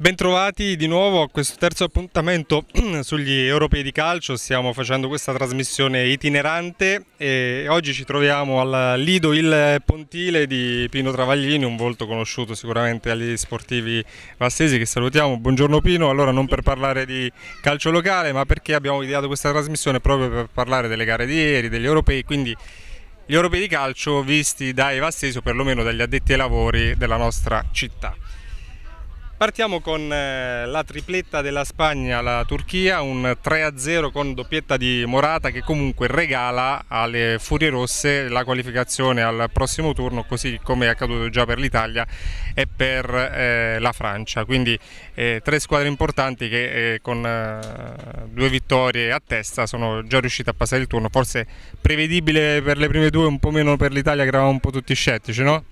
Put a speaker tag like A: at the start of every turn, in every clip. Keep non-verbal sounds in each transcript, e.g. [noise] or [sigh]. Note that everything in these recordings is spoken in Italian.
A: Bentrovati di nuovo a questo terzo appuntamento [clears throat] sugli europei di calcio, stiamo facendo questa trasmissione itinerante e oggi ci troviamo al Lido Il Pontile di Pino Travaglini, un volto conosciuto sicuramente agli sportivi vassesi che salutiamo. Buongiorno Pino, allora non per parlare di calcio locale ma perché abbiamo ideato questa trasmissione proprio per parlare delle gare di ieri, degli europei, quindi gli europei di calcio visti dai vassesi o perlomeno dagli addetti ai lavori della nostra città. Partiamo con eh, la tripletta della Spagna, alla Turchia, un 3-0 con doppietta di Morata che comunque regala alle Furie Rosse la qualificazione al prossimo turno, così come è accaduto già per l'Italia e per eh, la Francia. Quindi eh, tre squadre importanti che con due vittorie a testa sono già riuscite a passare il turno, forse prevedibile per le prime due, un po' meno per l'Italia che eravamo un po' tutti scettici, no?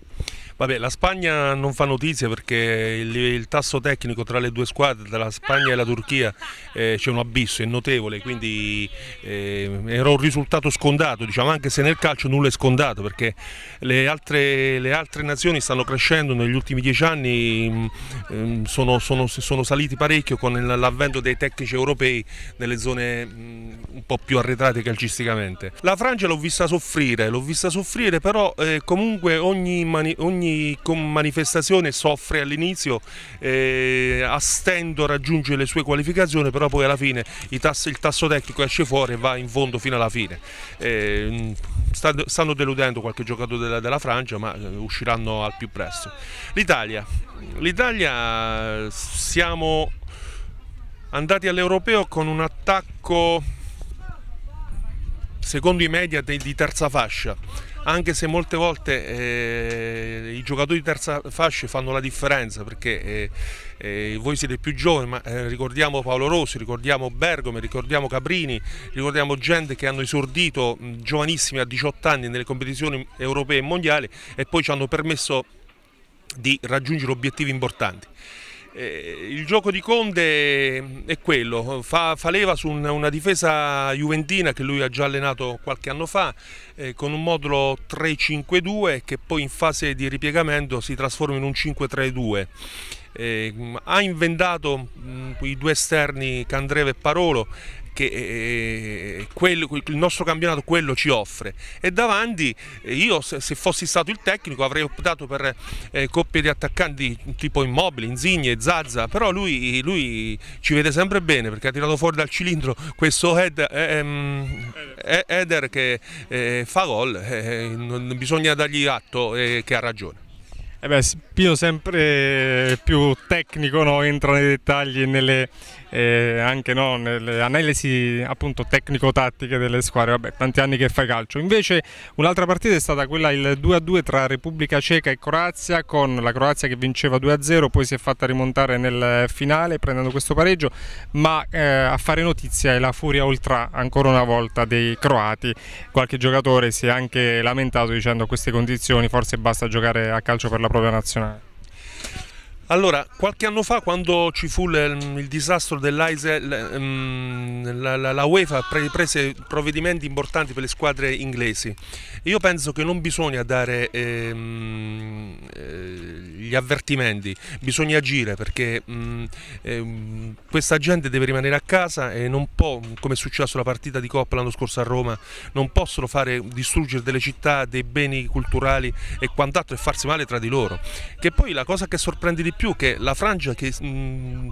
B: Vabbè, la Spagna non fa notizia perché il, il, tasso tecnico tra le due squadre, tra la Spagna e la Turchia, eh, c'è un abisso, è notevole, quindi eh, era un risultato scondato, diciamo, anche se nel calcio nulla è scondato perché le altre, le altre nazioni stanno crescendo negli ultimi dieci anni, eh, sono, sono, sono, saliti parecchio con l'avvento dei tecnici europei nelle zone mh, mm, un po' più arretrate calcisticamente. La Francia l'ho vista soffrire, l'ho vista soffrire, però eh, comunque ogni, ogni ogni manifestazione soffre all'inizio, eh, a stento raggiunge le sue qualificazioni, però poi alla fine il tasso, il tasso tecnico esce fuori e va in fondo fino alla fine. Eh, stanno deludendo qualche giocatore della, della, Francia, ma eh, usciranno al più presto. L'Italia, l'Italia siamo andati all'Europeo con un attacco secondo i media di terza fascia anche se molte volte eh, i giocatori di terza fascia fanno la differenza perché eh, eh, voi siete più giovani ma eh, ricordiamo Paolo Rossi, ricordiamo Bergome, ricordiamo Cabrini, ricordiamo gente che hanno esordito mh, giovanissimi a 18 anni nelle competizioni europee e mondiali e poi ci hanno permesso di raggiungere obiettivi importanti. Eh, il gioco di Conte è quello, fa, fa leva su una, una, difesa juventina che lui ha già allenato qualche anno fa eh, con un modulo 3-5-2 che poi in fase di ripiegamento si trasforma in un 5-3-2. Eh, ha inventato mh, mm, i due esterni Candreve e Parolo che eh, eh quello, il nostro campionato quello ci offre e davanti eh, io se, se fossi stato il tecnico avrei optato per eh, coppie di attaccanti tipo Immobile, Insigne, Zazza, però lui, lui, ci vede sempre bene perché ha tirato fuori dal cilindro questo head, eh, ehm, header che eh, fa gol, bisogna dargli atto che ha ragione.
A: Eh beh, Pino sempre più tecnico no? entra nei dettagli, nelle, e anche no, nelle analisi appunto tecnico-tattiche delle squadre, vabbè tanti anni che fai calcio. Invece un'altra partita è stata quella il 2-2 tra Repubblica Ceca e Croazia con la Croazia che vinceva 2-0, poi si è fatta rimontare nel finale prendendo questo pareggio, ma eh, a fare notizia è la furia ultra ancora una volta dei croati, qualche giocatore si è anche lamentato dicendo a queste condizioni forse basta giocare a calcio per la propria nazionale.
B: Allora, qualche anno fa quando ci fu il, mm, il disastro dell'Aisel, mm, la, la, la, UEFA prese provvedimenti importanti per le squadre inglesi. Io penso che non bisogna dare ehm, gli avvertimenti, bisogna agire perché mh, mm, eh, questa gente deve rimanere a casa e non può, come è successo la partita di Coppa l'anno scorso a Roma, non possono fare, distruggere delle città, dei beni culturali e quant'altro e farsi male tra di loro. Che poi la cosa che sorprende di più è che la frangia che, mh, mm,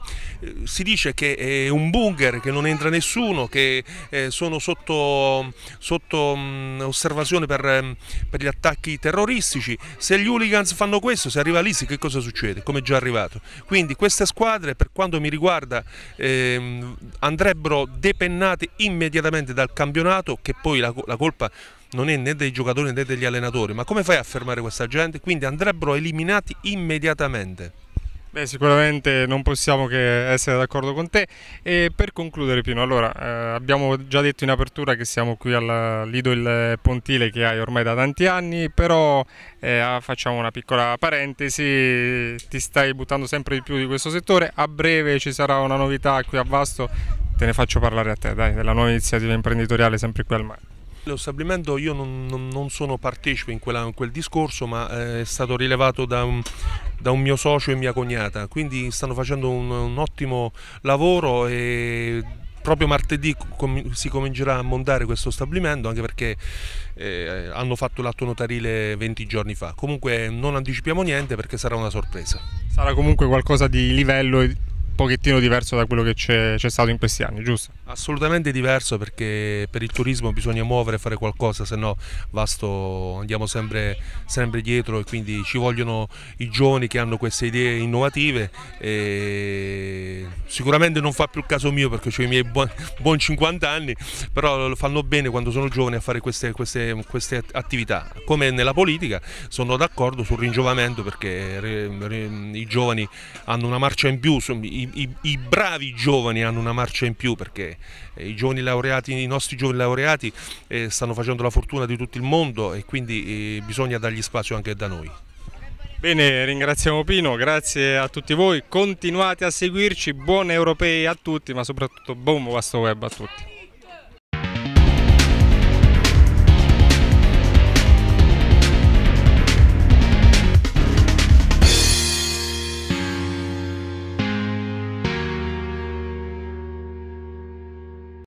B: si dice che è un bunker, che non entra nessuno, che eh, sono sotto, sotto mh, mm, osservazione per, per gli attacchi terroristici, se gli hooligans fanno questo, se arriva lì si ragazzi che cosa succede, come è già arrivato. Quindi queste squadre per quanto mi riguarda ehm, andrebbero depennate immediatamente dal campionato che poi la, la colpa non è né dei giocatori né degli allenatori, ma come fai a fermare questa gente? Quindi andrebbero eliminati immediatamente.
A: Beh, sicuramente non possiamo che essere d'accordo con te. E per concludere, Pino, allora, eh, abbiamo già detto in apertura che siamo qui al Lido il Pontile che hai ormai da tanti anni, però eh, ah, facciamo una piccola parentesi, ti stai buttando sempre di più di questo settore, a breve ci sarà una novità qui a Vasto, te ne faccio parlare a te, dai, della nuova iniziativa imprenditoriale sempre qui al
B: mare. Lo stabilimento io non, non, sono partecipe in, quella, in, quel discorso, ma eh, è stato rilevato da un, da un mio socio e mia cognata, quindi stanno facendo un, un ottimo lavoro e proprio martedì com si comincerà a montare questo stabilimento anche perché eh, hanno fatto l'atto notarile 20 giorni fa. Comunque non anticipiamo niente perché sarà una sorpresa.
A: Sarà comunque qualcosa di livello pochettino
B: diverso da quello che c'è, c'è, stato in questi anni, giusto? Assolutamente diverso perché per il turismo bisogna muovere, fare qualcosa, se no vasto andiamo sempre, sempre, dietro e quindi ci vogliono i giovani che hanno queste idee innovative e sicuramente non fa più il caso mio perché ho i miei buon, buon 50 anni, però lo fanno bene quando sono giovani a fare queste, queste, queste attività. Come nella politica sono d'accordo sul ringiovamento perché re, re, i giovani hanno una marcia in più, i, i, i, bravi giovani hanno una marcia in più perché eh, i, giovani laureati, i nostri giovani laureati eh, stanno facendo la fortuna di tutto il mondo e quindi eh, bisogna dargli spazio anche da noi. Bene, ringraziamo Pino, grazie a tutti voi, continuate a seguirci, buoni
A: europei a tutti, ma soprattutto buon vasto web a tutti.